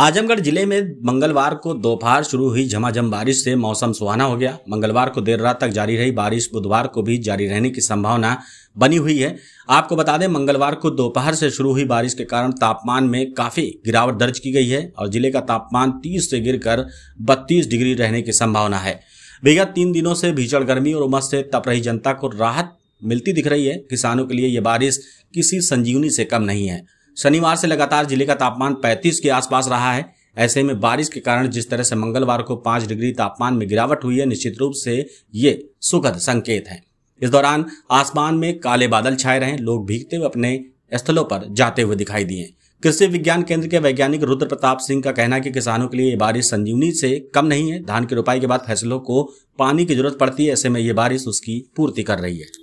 आजमगढ़ जिले में मंगलवार को दोपहर शुरू हुई झमाझम बारिश से मौसम सुहाना हो गया मंगलवार को देर रात तक जारी रही बारिश बुधवार को भी जारी रहने की संभावना बनी हुई है आपको बता दें मंगलवार को दोपहर से शुरू हुई बारिश के कारण तापमान में काफ़ी गिरावट दर्ज की गई है और जिले का तापमान 30 से गिरकर 32 डिग्री रहने की संभावना है विगत तीन दिनों से भीषण गर्मी और उमस से तप रही जनता को राहत मिलती दिख रही है किसानों के लिए ये बारिश किसी संजीवनी से कम नहीं है शनिवार से लगातार जिले का तापमान 35 के आसपास रहा है ऐसे में बारिश के कारण जिस तरह से मंगलवार को पांच डिग्री तापमान में गिरावट हुई है निश्चित रूप से ये सुखद संकेत है इस दौरान आसमान में काले बादल छाए रहे लोग भीगते हुए अपने स्थलों पर जाते हुए दिखाई दिए कृषि विज्ञान केंद्र के वैज्ञानिक रुद्र प्रताप सिंह का कहना है कि किसानों के लिए ये बारिश संजीवनी से कम नहीं है धान की रोपाई के बाद फसलों को पानी की जरूरत पड़ती है ऐसे में ये बारिश उसकी पूर्ति कर रही है